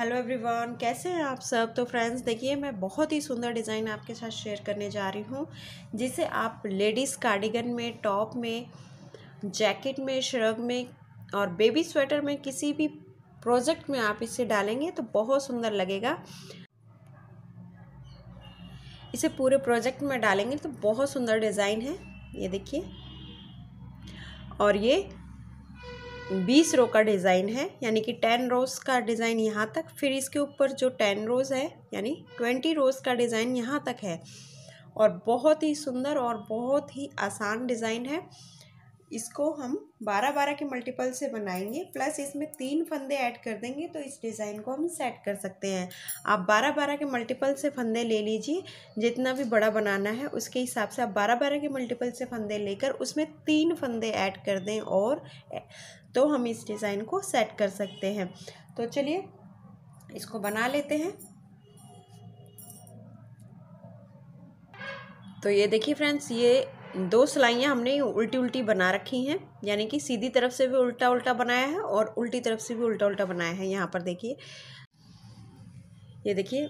hello everyone कैसे हैं आप सब तो फ्रेंड्स देखिए मैं बहुत ही सुंदर डिज़ाइन आपके साथ शेयर करने जा रही हूँ जिसे आप लेडीज़ कार्डिगन में टॉप में जैकेट में श्रग में और बेबी स्वेटर में किसी भी प्रोजेक्ट में आप इसे डालेंगे तो बहुत सुंदर लगेगा इसे पूरे प्रोजेक्ट में डालेंगे तो बहुत सुंदर डिज़ाइन है ये देखिए और ये बीस रो का डिज़ाइन है यानी कि टेन रोज़ का डिज़ाइन यहाँ तक फिर इसके ऊपर जो टेन रोज़ है यानी ट्वेंटी रोज़ का डिज़ाइन यहाँ तक है और बहुत ही सुंदर और बहुत ही आसान डिज़ाइन है इसको हम बारह बारह के मल्टीपल से बनाएंगे प्लस इसमें तीन फंदे ऐड कर देंगे तो इस डिज़ाइन को हम सेट कर सकते हैं आप बारह बारह के मल्टीपल से फंदे ले लीजिए जितना भी बड़ा बनाना है उसके हिसाब से आप बारह बारह के मल्टीपल से फंदे लेकर उसमें तीन फंदे ऐड कर दें और तो हम इस डिज़ाइन को सेट कर सकते हैं तो चलिए इसको बना लेते हैं तो ये देखिए फ्रेंड्स ये दो सिलाइयाँ हमने उल्टी उल्टी बना रखी हैं यानी कि सीधी तरफ से भी उल्टा उल्टा बनाया है और उल्टी तरफ से भी उल्टा उल्टा बनाया है यहाँ पर देखिए ये देखिए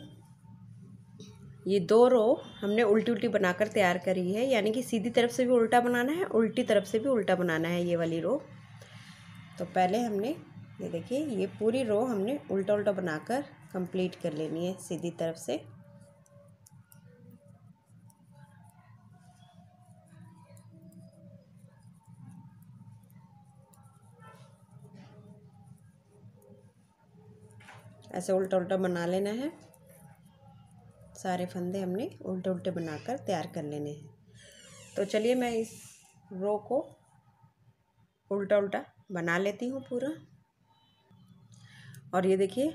ये दो रो हमने उल्टी उल्टी बनाकर तैयार करी है यानी कि सीधी तरफ से भी उल्टा बनाना है उल्टी तरफ से भी उल्टा बनाना है ये वाली रो तो पहले हमने ये देखिए ये पूरी रो हमने उल्टा उल्टा बनाकर कंप्लीट कर लेनी है सीधी तरफ से ऐसे उल्टा उल्टा बना लेना है सारे फंदे हमने उल्टे उल्टे बनाकर तैयार कर लेने हैं तो चलिए मैं इस रो को उल्टा उल्टा बना लेती हूँ पूरा और ये देखिए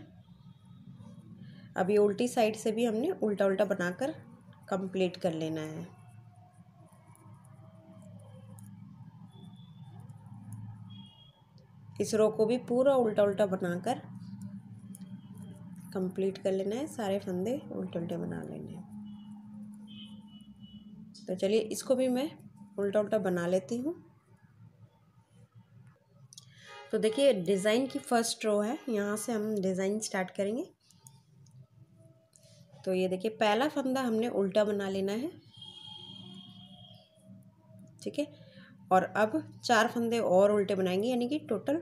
अभी उल्टी साइड से भी हमने उल्टा उल्टा बनाकर कंप्लीट कर लेना है इस रो को भी पूरा उल्टा उल्टा बनाकर कंप्लीट कर लेना है सारे फंदे उल्टे उल्टे बना लेने हैं तो चलिए इसको भी मैं उल्टा उल्टा बना लेती हूँ तो देखिए डिज़ाइन की फर्स्ट रो है यहाँ से हम डिज़ाइन स्टार्ट करेंगे तो ये देखिए पहला फंदा हमने उल्टा बना लेना है ठीक है और अब चार फंदे और उल्टे बनाएंगे यानी कि टोटल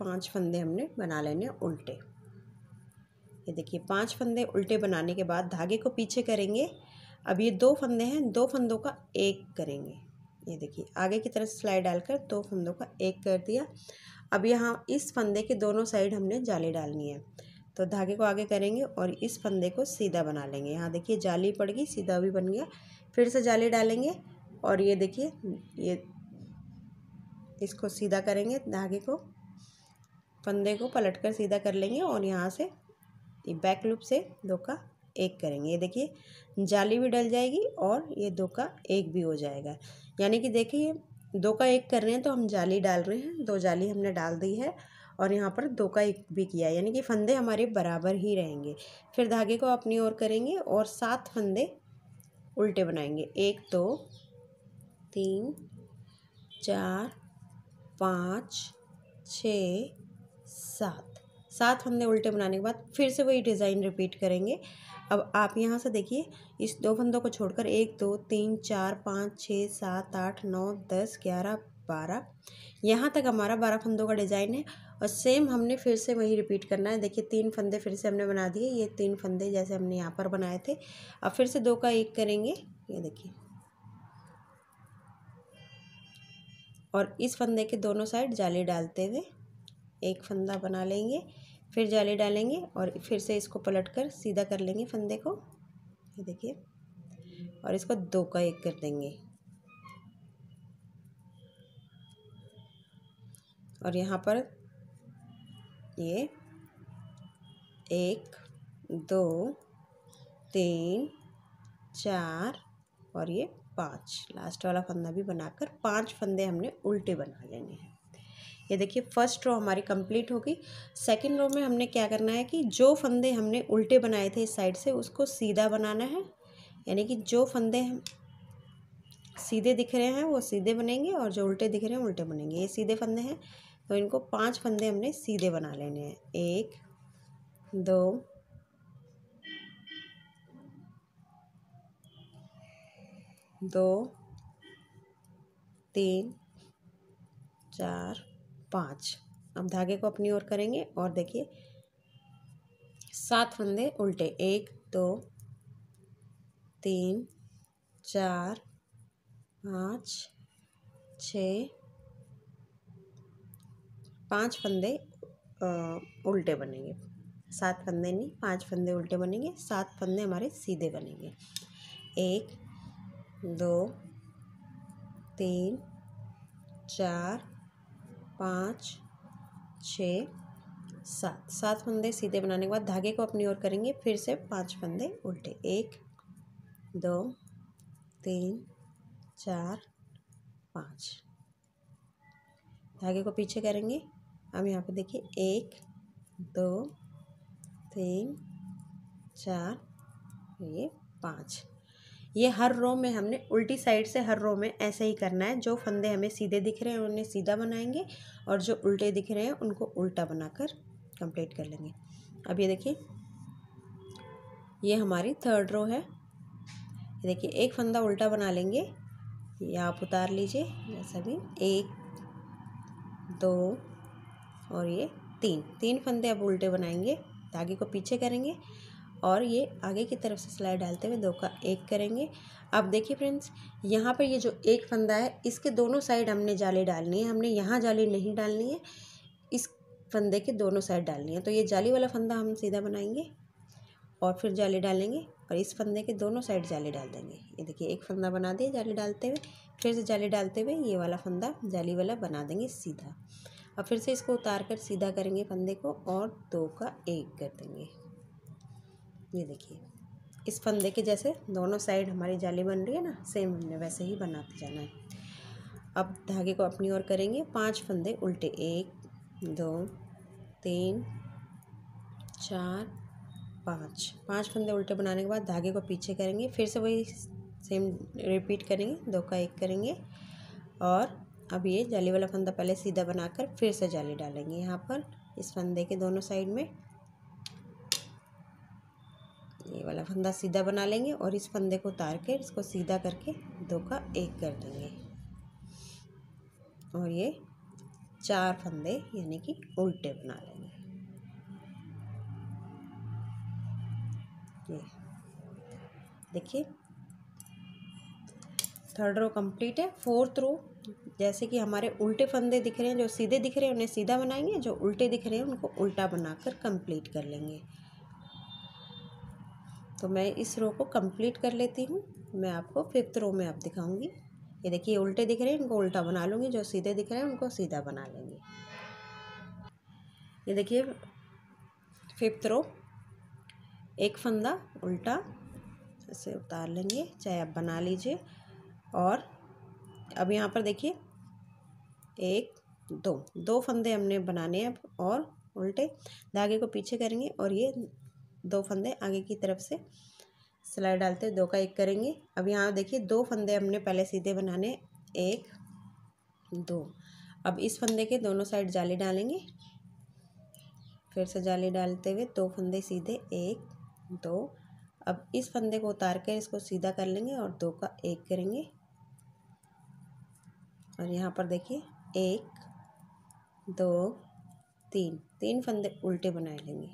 पांच फंदे हमने बना लेने उल्टे ये देखिए पांच फंदे उल्टे बनाने के बाद धागे को पीछे करेंगे अब ये दो फंदे हैं दो फंदों का एक करेंगे ये देखिए आगे की तरफ स्लाइड डालकर दो फंदों का एक कर दिया अब यहाँ इस फंदे के दोनों साइड हमने जाली डालनी है तो धागे को आगे करेंगे और इस फंदे को सीधा बना लेंगे यहाँ देखिए जाली पड़ गई सीधा भी बन गया फिर से जाली डालेंगे और ये देखिए ये इसको सीधा करेंगे धागे को फंदे को पलट कर सीधा कर लेंगे और यहाँ से बैक लूप से दो का एक करेंगे ये देखिए जाली भी डल जाएगी और ये दो का एक भी हो जाएगा यानी कि देखिए दो का एक कर रहे हैं तो हम जाली डाल रहे हैं दो जाली हमने डाल दी है और यहाँ पर दो का एक भी किया यानी कि फंदे हमारे बराबर ही रहेंगे फिर धागे को अपनी ओर करेंगे और सात फंदे उल्टे बनाएंगे एक दो तीन चार पाँच छ सात सात फंदे उल्टे बनाने के बाद फिर से वही डिज़ाइन रिपीट करेंगे अब आप यहाँ से देखिए इस दो फंदों को छोड़कर एक दो तीन चार पाँच छः सात आठ नौ दस ग्यारह बारह यहाँ तक हमारा बारह फंदों का डिज़ाइन है और सेम हमने फिर से वही रिपीट करना है देखिए तीन फंदे फिर से हमने बना दिए ये तीन फंदे जैसे हमने यहाँ पर बनाए थे अब फिर से दो का एक करेंगे ये देखिए और इस फंदे के दोनों साइड जाली डालते हुए एक फंदा बना लेंगे फिर जाली डालेंगे और फिर से इसको पलट कर सीधा कर लेंगे फंदे को ये देखिए और इसको दो का एक कर देंगे और यहाँ पर ये एक दो तीन चार और ये पाँच लास्ट वाला फंदा भी बनाकर पांच फंदे हमने उल्टे बना लेने हैं ये देखिए फर्स्ट रो हमारी कंप्लीट होगी सेकंड रो में हमने क्या करना है कि जो फंदे हमने उल्टे बनाए थे इस साइड से उसको सीधा बनाना है यानी कि जो फंदे हम सीधे दिख रहे हैं वो सीधे बनेंगे और जो उल्टे दिख रहे हैं उल्टे बनेंगे ये सीधे फंदे हैं तो इनको पांच फंदे हमने सीधे बना लेने हैं एक दो दो तीन चार पाँच अब धागे को अपनी ओर करेंगे और देखिए सात फंदे उल्टे एक दो तीन चार पाँच छ पाँच फंदे उल्टे बनेंगे सात फंदे नहीं पांच फंदे उल्टे बनेंगे सात फंदे हमारे सीधे बनेंगे एक दो तीन चार पाँच छः सात सात फंदे सीधे बनाने के बाद धागे को अपनी ओर करेंगे फिर से पांच फंदे उल्टे एक दो तीन चार पाँच धागे को पीछे करेंगे हम यहाँ पे देखिए एक दो तीन चार ये पाँच ये हर रो में हमने उल्टी साइड से हर रो में ऐसे ही करना है जो फंदे हमें सीधे दिख रहे हैं उन्हें सीधा बनाएंगे और जो उल्टे दिख रहे हैं उनको उल्टा बनाकर कंप्लीट कर लेंगे अब ये देखिए ये हमारी थर्ड रो है देखिए एक फंदा उल्टा बना लेंगे ये आप उतार लीजिए ऐसा भी एक दो और ये तीन तीन फंदे अब उल्टे बनाएंगे धागे को पीछे करेंगे और ये आगे की तरफ से सिलाई डालते हुए दो का एक करेंगे अब देखिए फ्रेंड्स यहाँ पर ये जो एक फंदा है इसके दोनों साइड हमने जाली डालनी है हमने यहाँ जाली नहीं डालनी है इस फंदे के दोनों साइड डालनी है तो ये जाली वाला फंदा हम सीधा बनाएंगे और फिर जाली डालेंगे और इस फंदे के दोनों साइड जाली डाल देंगे ये देखिए एक फंदा बना दिया जाली डालते हुए फिर से जाली डालते हुए ये वाला फंदा जाली वाला बना देंगे सीधा और फिर से इसको उतार कर सीधा करेंगे फंदे को और दो का एक कर देंगे ये देखिए इस फंदे के जैसे दोनों साइड हमारी जाली बन रही है ना सेम हमने वैसे ही बनाते जाना है अब धागे को अपनी ओर करेंगे पांच फंदे उल्टे एक दो तीन चार पाँच पाँच फंदे उल्टे बनाने के बाद धागे को पीछे करेंगे फिर से वही सेम रिपीट करेंगे दो का एक करेंगे और अब ये जाली वाला फंदा पहले सीधा बनाकर फिर से जाली डालेंगे यहाँ पर इस फंदे के दोनों साइड में ये वाला फंदा सीधा बना लेंगे और इस फंदे को उतार के इसको सीधा करके दो का एक कर देंगे और ये चार फंदे यानी कि उल्टे बना लेंगे ये देखिए थर्ड रो कंप्लीट है फोर्थ रो जैसे कि हमारे उल्टे फंदे दिख रहे हैं जो सीधे दिख रहे हैं उन्हें सीधा बनाएंगे जो उल्टे दिख रहे हैं उनको उल्टा बनाकर कंप्लीट कर लेंगे तो मैं इस रो को कंप्लीट कर लेती हूँ मैं आपको फिफ्थ रो में आप दिखाऊंगी ये देखिए उल्टे दिख रहे हैं इनको उल्टा बना लूँगी जो सीधे दिख रहे हैं उनको सीधा बना लेंगे ये देखिए फिफ्थ रो एक फंदा उल्टा ऐसे उतार लेंगे चाहे आप बना लीजिए और अब यहाँ पर देखिए एक दो दो फंदे हमने बनाने हैं और उल्टे धागे को पीछे करेंगे और ये दो फंदे आगे की तरफ से सिलाई डालते दो का एक करेंगे अब यहाँ देखिए दो फंदे हमने पहले सीधे बनाने एक दो अब इस फंदे के दोनों साइड जाली डालेंगे फिर से जाली डालते हुए दो फंदे सीधे एक दो अब इस फंदे को उतार कर इसको सीधा कर लेंगे और दो का एक करेंगे और यहाँ पर देखिए एक दो तीन तीन फंदे उल्टे बना लेंगे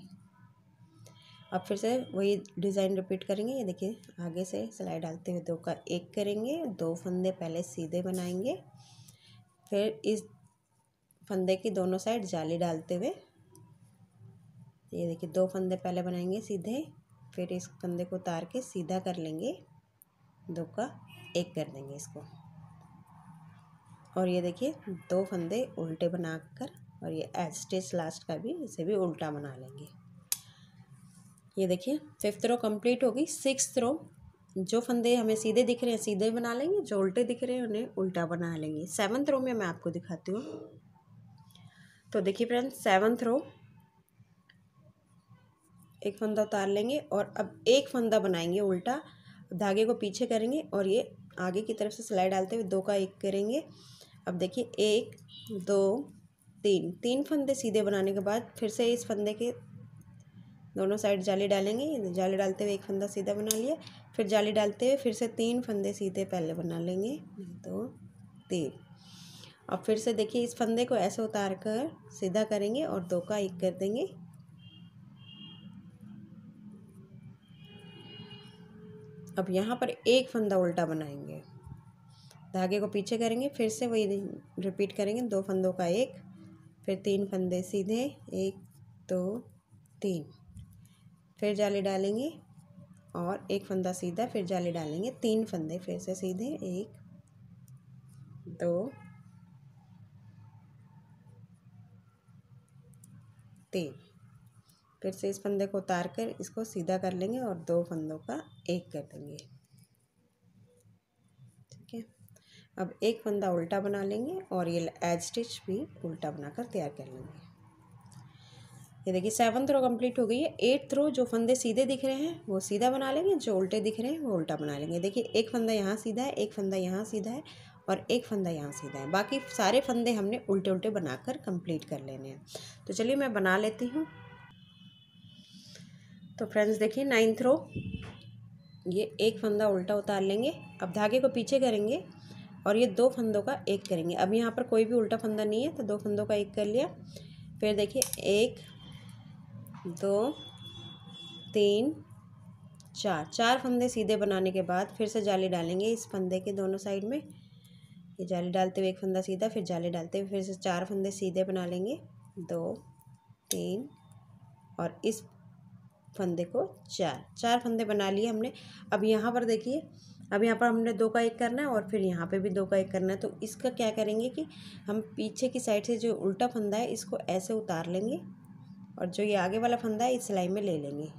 अब फिर से वही डिज़ाइन रिपीट करेंगे ये देखिए आगे से सिलाई डालते हुए दो का एक करेंगे दो फंदे पहले सीधे बनाएंगे फिर इस फंदे की दोनों साइड जाली डालते हुए ये देखिए दो फंदे पहले बनाएंगे सीधे फिर इस फंदे को उतार के सीधा कर लेंगे दो का एक कर देंगे इसको और ये देखिए दो फंदे उल्टे बनाकर और ये एज स्टेज लास्ट का भी इसे भी उल्टा बना लेंगे ये देखिए फिफ्थ रो कंप्लीट होगी सिक्स रो जो फंदे हमें सीधे दिख रहे हैं सीधे बना लेंगे जो उल्टे दिख रहे हैं उन्हें उल्टा बना लेंगे सेवन्थ रो में मैं आपको दिखाती हूँ तो देखिए फ्रेंड्स सेवन्थ रो एक फंदा उतार लेंगे और अब एक फंदा बनाएंगे उल्टा धागे को पीछे करेंगे और ये आगे की तरफ से सिलाई डालते हुए दो का एक करेंगे अब देखिए एक दो तीन तीन फंदे सीधे बनाने के बाद फिर से इस फंदे के दोनों साइड जाली डालेंगे जाली डालते हुए एक फंदा सीधा बना लिया फिर जाली डालते हुए फिर से तीन फंदे सीधे पहले बना लेंगे दो तो तीन अब फिर से देखिए इस फंदे को ऐसे उतार कर सीधा करेंगे और दो का एक कर देंगे अब यहाँ पर एक फंदा उल्टा बनाएंगे धागे को पीछे करेंगे फिर से वही रिपीट करेंगे दो फंदों का एक फिर तीन फंदे सीधे एक दो तीन फिर जाली डालेंगे और एक फंदा सीधा फिर जाली डालेंगे तीन फंदे फिर से सीधे एक दो तीन फिर से इस फंदे को उतार कर इसको सीधा कर लेंगे और दो फंदों का एक कर देंगे ठीक है अब एक फंदा उल्टा बना लेंगे और ये एज स्टिच भी उल्टा बनाकर तैयार कर लेंगे ये देखिए सेवन थ्रो कंप्लीट हो गई है एट थ्रो जो फंदे सीधे दिख रहे हैं वो सीधा बना लेंगे जो उल्टे दिख रहे हैं वो उल्टा बना लेंगे देखिए एक फंदा यहाँ सीधा है एक फंदा यहाँ सीधा है और एक फंदा यहाँ सीधा है बाकी सारे फंदे हमने उल्टे उल्टे बनाकर कंप्लीट कर लेने हैं तो चलिए मैं बना लेती हूँ तो फ्रेंड्स देखिए नाइन्थ रो ये एक फंदा उल्टा उतार लेंगे अब धागे को पीछे करेंगे और ये दो फंदों का एक करेंगे अब यहाँ पर कोई भी उल्टा फंदा नहीं है तो दो फंदों का एक कर लिया फिर देखिए एक दो तीन चार चार फंदे सीधे बनाने के बाद फिर से जाली डालेंगे इस फंदे के दोनों साइड में ये जाली डालते हुए एक फंदा सीधा फिर जाली डालते हुए फिर से चार फंदे सीधे बना लेंगे दो तीन और इस फंदे को चार चार फंदे बना लिए हमने अब यहाँ पर देखिए अब यहाँ पर हमने दो का एक करना है और फिर यहाँ पे भी दो का एक करना है तो इसका क्या करेंगे कि हम पीछे की साइड से जो उल्टा फंदा है इसको ऐसे उतार लेंगे और जो ये आगे वाला फंदा है इस सिलाई में ले लेंगे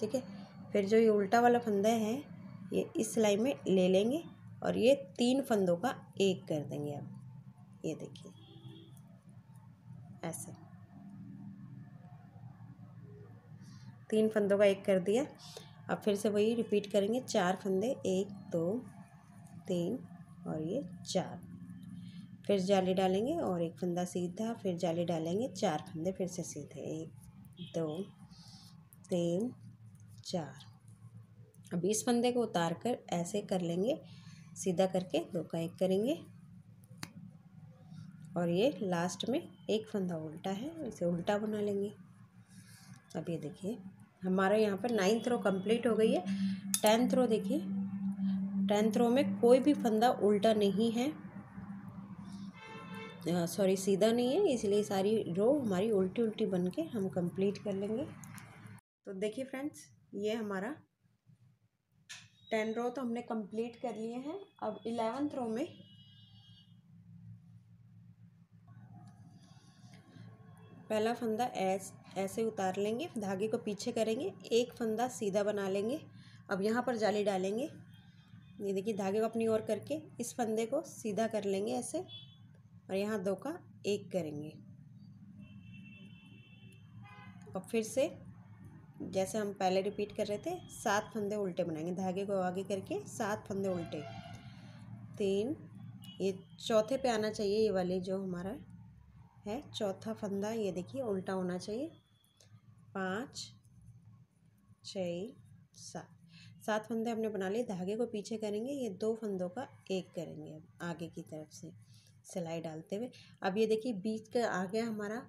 ठीक है फिर जो ये उल्टा वाला फंदा है ये इस सिलाई में ले लेंगे और ये तीन फंदों का एक कर देंगे आप ये देखिए ऐसे तीन फंदों का एक कर दिया अब फिर से वही रिपीट करेंगे चार फंदे एक दो तीन और ये चार फिर जाली डालेंगे और एक फंदा सीधा फिर जाली डालेंगे चार फंदे फिर से सीधे एक दो तीन चार अब इस फंदे को उतार कर ऐसे कर लेंगे सीधा करके दो का एक करेंगे और ये लास्ट में एक फंदा उल्टा है इसे उल्टा बना लेंगे अब ये देखिए हमारा यहाँ पर नाइन्थ रो कंप्लीट हो गई है टेंथ रो देखिए टेंथ रो में कोई भी फंदा उल्टा नहीं है सॉरी सीधा नहीं है इसलिए सारी रो हमारी उल्टी उल्टी बन के हम कंप्लीट कर लेंगे तो देखिए फ्रेंड्स ये हमारा टेन रो तो हमने कंप्लीट कर लिए हैं अब इलेवेंथ रो में पहला फंदा ऐस ऐसे उतार लेंगे धागे को पीछे करेंगे एक फंदा सीधा बना लेंगे अब यहाँ पर जाली डालेंगे ये देखिए धागे को अपनी ओर करके इस फंदे को सीधा कर लेंगे ऐसे और यहाँ दो का एक करेंगे और फिर से जैसे हम पहले रिपीट कर रहे थे सात फंदे उल्टे बनाएंगे धागे को आगे करके सात फंदे उल्टे तीन ये चौथे पे आना चाहिए ये वाली जो हमारा है चौथा फंदा ये देखिए उल्टा होना चाहिए पाँच छ सात सात फंदे हमने बना लिए धागे को पीछे करेंगे ये दो फंदों का एक करेंगे अब आगे की तरफ से सिलाई डालते हुए अब ये देखिए बीच का आ गया हमारा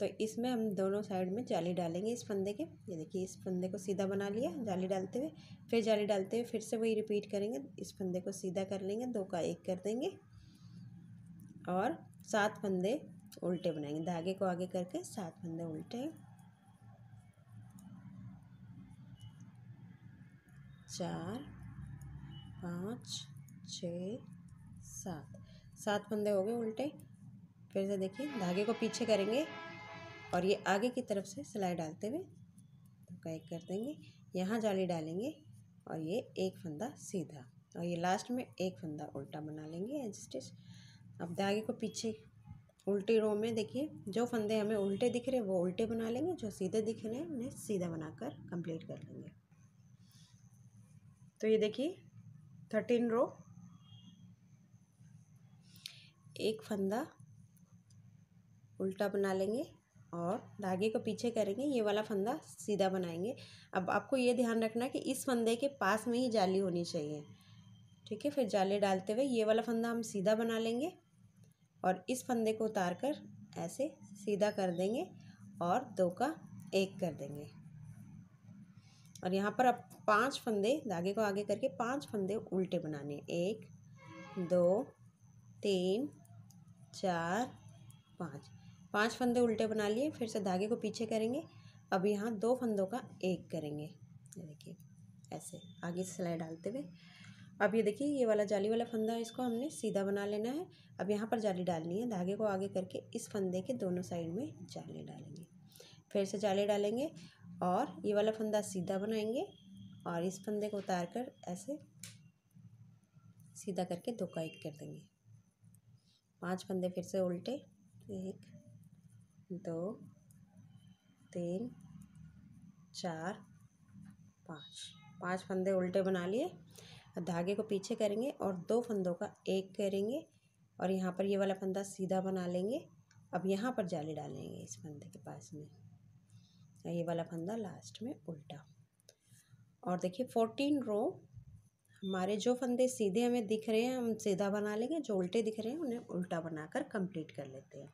तो इसमें हम दोनों साइड में जाली डालेंगे इस फंदे के ये देखिए इस फंदे को सीधा बना लिया जाली डालते हुए फिर जाली डालते हुए फिर से वही रिपीट करेंगे इस फंदे को सीधा कर लेंगे दो का एक कर देंगे और सात फंदे उल्टे बनाएंगे धागे को आगे करके सात फंदे उल्टे चार पाँच छ सात सात फंदे हो गए उल्टे फिर से देखिए धागे को पीछे करेंगे और ये आगे की तरफ से सिलाई डालते हुए धक्का एक कर देंगे यहाँ जाली डालेंगे और ये एक फंदा सीधा और ये लास्ट में एक फंदा उल्टा बना लेंगे एज स्टिच अब धागे को पीछे उल्टी रो में देखिए जो फंदे हमें उल्टे दिख रहे हैं वो उल्टे बना लेंगे जो सीधे दिख रहे हैं उन्हें सीधा बनाकर कंप्लीट कर लेंगे तो ये देखिए थर्टीन रो एक फंदा उल्टा बना लेंगे और धागे को पीछे करेंगे ये वाला फंदा सीधा बनाएंगे अब आपको ये ध्यान रखना कि इस फंदे के पास में ही जाली होनी चाहिए ठीक है फिर जाली डालते हुए ये वाला फंदा हम सीधा बना लेंगे और इस फंदे को उतार कर ऐसे सीधा कर देंगे और दो का एक कर देंगे और यहाँ पर अब पांच फंदे धागे को आगे करके पांच फंदे उल्टे बनाने एक दो तीन चार पाँच पाँच फंदे उल्टे बना लिए फिर से धागे को पीछे करेंगे अब यहाँ दो फंदों का एक करेंगे देखिए ऐसे आगे से सिलाई डालते हुए अब ये देखिए ये वाला जाली वाला फंदा इसको हमने सीधा बना लेना है अब यहाँ पर जाली डालनी है धागे को आगे करके इस फंदे के दोनों साइड में जाली डालेंगे फिर से जाली डालेंगे और ये वाला फंदा सीधा बनाएंगे और इस फंदे को उतार कर ऐसे सीधा करके दो का एक कर देंगे पाँच फंदे फिर से उल्टे एक दो तीन चार पाँच पाँच फंदे उल्टे बना लिए धागे को पीछे करेंगे और दो फंदों का एक करेंगे और यहाँ पर ये वाला फंदा सीधा बना लेंगे अब यहाँ पर जाली डालेंगे इस फंदे के पास में ये वाला फंदा लास्ट में उल्टा और देखिए फोर्टीन रो हमारे जो फंदे सीधे हमें दिख रहे हैं हम सीधा बना लेंगे जो उल्टे दिख रहे हैं उन्हें उल्टा बनाकर कंप्लीट कर लेते हैं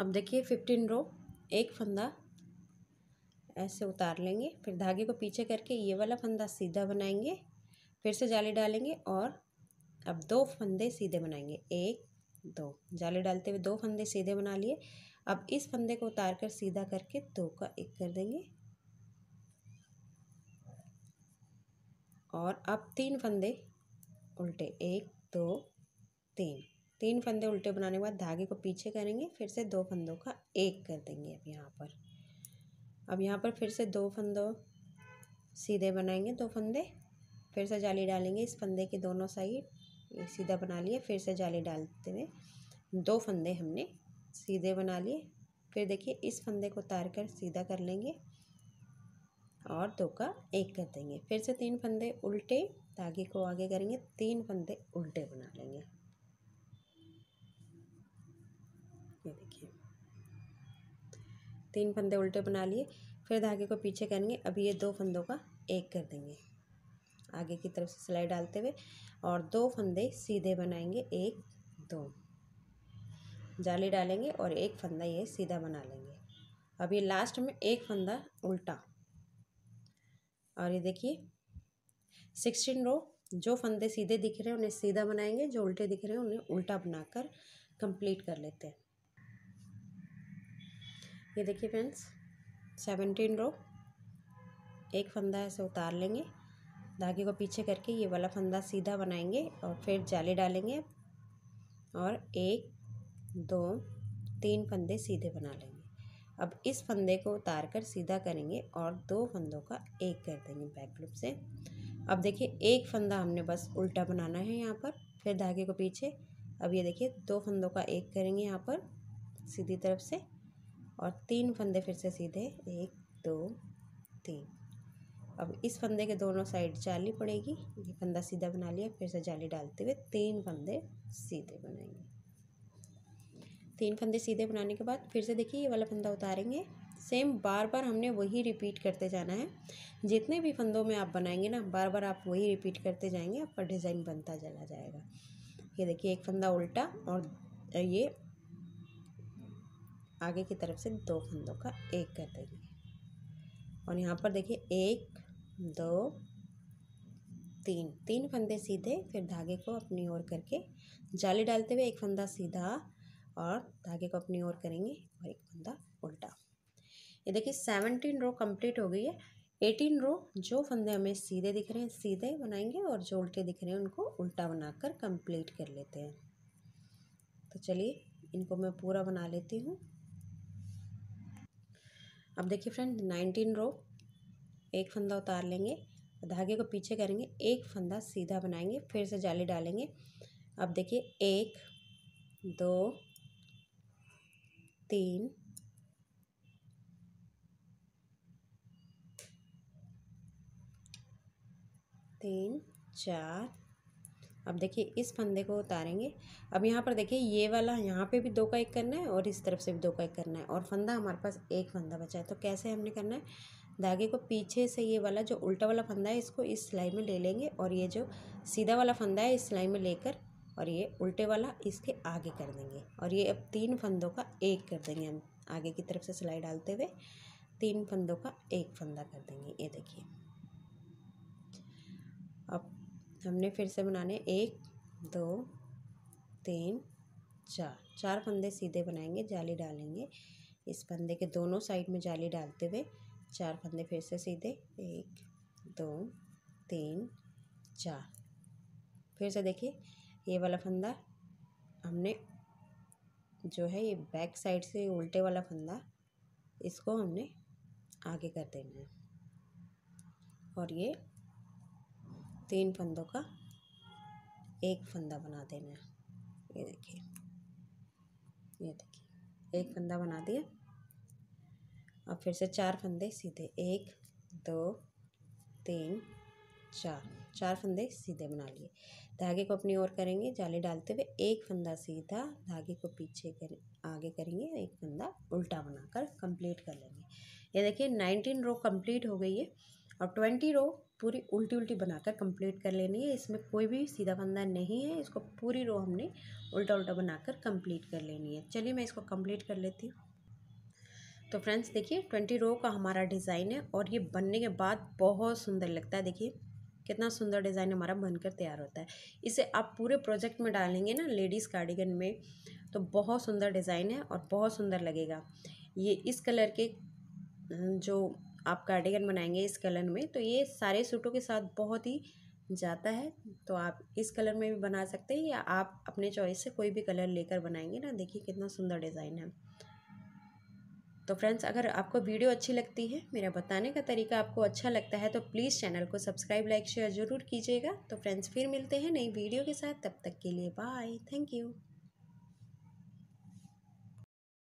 अब देखिए फिफ्टीन रो एक फंदा ऐसे उतार लेंगे फिर धागे को पीछे करके ये वाला फंदा सीधा बनाएंगे फिर से जाली डालेंगे और अब दो फंदे सीधे बनाएंगे एक दो जाली डालते हुए दो फंदे सीधे बना लिए अब इस फंदे को उतार कर सीधा करके दो का एक कर देंगे और अब तीन फंदे उल्टे एक दो तीन तीन फंदे उल्टे बनाने के बाद धागे को पीछे करेंगे फिर से दो फंदों का एक कर देंगे अब यहाँ पर अब यहाँ पर फिर से दो फंदों सीधे बनाएंगे दो फंदे फिर से जाली डालेंगे इस फंदे के दोनों साइड सीधा बना लिए फिर से जाली डालते हुए दो फंदे हमने सीधे बना लिए फिर देखिए इस फंदे को उतार कर सीधा कर लेंगे और दो का एक कर देंगे फिर से तीन फंदे उल्टे धागे को आगे करेंगे तीन फंदे उल्टे बना लेंगे ये देखिए तीन फंदे उल्टे बना लिए फिर धागे को पीछे करेंगे अभी ये दो फंदों का एक कर देंगे आगे की तरफ से सिलाई डालते हुए और दो फंदे सीधे बनाएंगे एक दो जाली डालेंगे और एक फंदा ये सीधा बना लेंगे अभी लास्ट में एक फंदा उल्टा और ये देखिए सिक्सटीन रो जो फंदे सीधे दिख रहे हैं उन्हें सीधा बनाएंगे जो उल्टे दिख रहे हैं उन्हें उल्टा बनाकर कंप्लीट कर लेते हैं ये देखिए फ्रेंड्स सेवनटीन रो एक फंदा ऐसे उतार लेंगे धागे को पीछे करके ये वाला फंदा सीधा बनाएंगे और फिर जाली डालेंगे और एक दो तीन फंदे सीधे बना लेंगे अब इस फंदे को उतार कर सीधा करेंगे और दो फंदों का एक कर देंगे बैक लूप से अब देखिए एक फंदा हमने बस उल्टा बनाना है यहाँ पर फिर धागे को पीछे अब ये देखिए दो फंदों का एक करेंगे यहाँ पर सीधी तरफ से और तीन फंदे फिर से सीधे एक दो तीन अब इस फंदे के दोनों साइड जाली पड़ेगी ये फंदा सीधा बना लिया फिर से जाली डालते हुए तीन फंदे सीधे बनाएंगे तीन फंदे सीधे बनाने के बाद फिर से देखिए ये वाला फंदा उतारेंगे सेम बार बार हमने वही रिपीट करते जाना है जितने भी फंदों में आप बनाएंगे ना बार बार आप वही रिपीट करते जाएंगे आपका डिज़ाइन बनता चला जाएगा ये देखिए एक फंदा उल्टा और ये आगे की तरफ से दो फंदों का एक कर देंगे और यहाँ पर देखिए एक दो तीन तीन फंदे सीधे फिर धागे को अपनी ओर करके जाली डालते हुए एक फंदा सीधा और धागे को अपनी ओर करेंगे और एक फंदा उल्टा ये देखिए सेवनटीन रो कंप्लीट हो गई है एटीन रो जो फंदे हमें सीधे दिख रहे हैं सीधे बनाएंगे और जो उल्टे दिख रहे हैं उनको उल्टा बनाकर कंप्लीट कर लेते हैं तो चलिए इनको मैं पूरा बना लेती हूँ अब देखिए फ्रेंड नाइनटीन रो एक फंदा उतार लेंगे धागे को पीछे करेंगे एक फंदा सीधा बनाएंगे फिर से जाली डालेंगे अब देखिए एक दो तीन तीन चार अब देखिए इस फंदे को उतारेंगे अब यहाँ पर देखिए ये वाला यहाँ पे भी दो का एक करना है और इस तरफ से भी दो का एक करना है और फंदा हमारे पास एक फंदा बचा है तो कैसे हमने करना है धागे को पीछे से ये वाला जो उल्टा वाला फंदा है इसको इस सिलाई में ले लेंगे और ये जो सीधा वाला फंदा है इस सिलाई में लेकर और ये उल्टे वाला इसके आगे कर देंगे और ये अब तीन फंदों का एक कर देंगे हम आगे की तरफ से सिलाई डालते हुए तीन फंदों का एक फंदा कर देंगे ये देखिए अब हमने फिर से बनाने एक दो तीन चार चार फंदे सीधे बनाएंगे जाली डालेंगे इस फंदे के दोनों साइड में जाली डालते हुए चार फंदे फिर से सीधे एक दो तीन चार फिर से देखिए ये वाला फंदा हमने जो है ये बैक साइड से उल्टे वाला फंदा इसको हमने आगे कर देना है और ये तीन फंदों का एक फंदा बना देना है ये देखिए ये देखिए एक फंदा बना दिया और फिर से चार फंदे सीधे एक दो तीन चार चार फंदे सीधे बना लिए धागे को अपनी ओर करेंगे जाली डालते हुए एक फंदा सीधा धागे को पीछे कर आगे करेंगे एक फंदा उल्टा बनाकर कंप्लीट कर लेंगे ये देखिए नाइनटीन रो कंप्लीट हो गई है और ट्वेंटी रो पूरी उल्टी उल्टी बनाकर कंप्लीट कर लेनी है इसमें कोई भी सीधा फंदा नहीं है इसको पूरी रो हमने उल्टा उल्टा बनाकर कंप्लीट कर लेनी है चलिए मैं इसको कंप्लीट कर लेती हूँ तो फ्रेंड्स देखिए ट्वेंटी रो का हमारा डिज़ाइन है और ये बनने के बाद बहुत सुंदर लगता है देखिए कितना सुंदर डिज़ाइन हमारा बनकर तैयार होता है इसे आप पूरे प्रोजेक्ट में डालेंगे ना लेडीज़ कार्डिगन में तो बहुत सुंदर डिज़ाइन है और बहुत सुंदर लगेगा ये इस कलर के जो आप कार्डिगन बनाएंगे इस कलर में तो ये सारे सूटों के साथ बहुत ही जाता है तो आप इस कलर में भी बना सकते हैं या आप अपने चॉइस से कोई भी कलर लेकर बनाएंगे ना देखिए कितना सुंदर डिज़ाइन है तो फ्रेंड्स अगर आपको वीडियो अच्छी लगती है मेरा बताने का तरीका आपको अच्छा लगता है तो प्लीज़ चैनल को सब्सक्राइब लाइक शेयर ज़रूर कीजिएगा तो फ्रेंड्स फिर मिलते हैं नई वीडियो के साथ तब तक के लिए बाय थैंक यू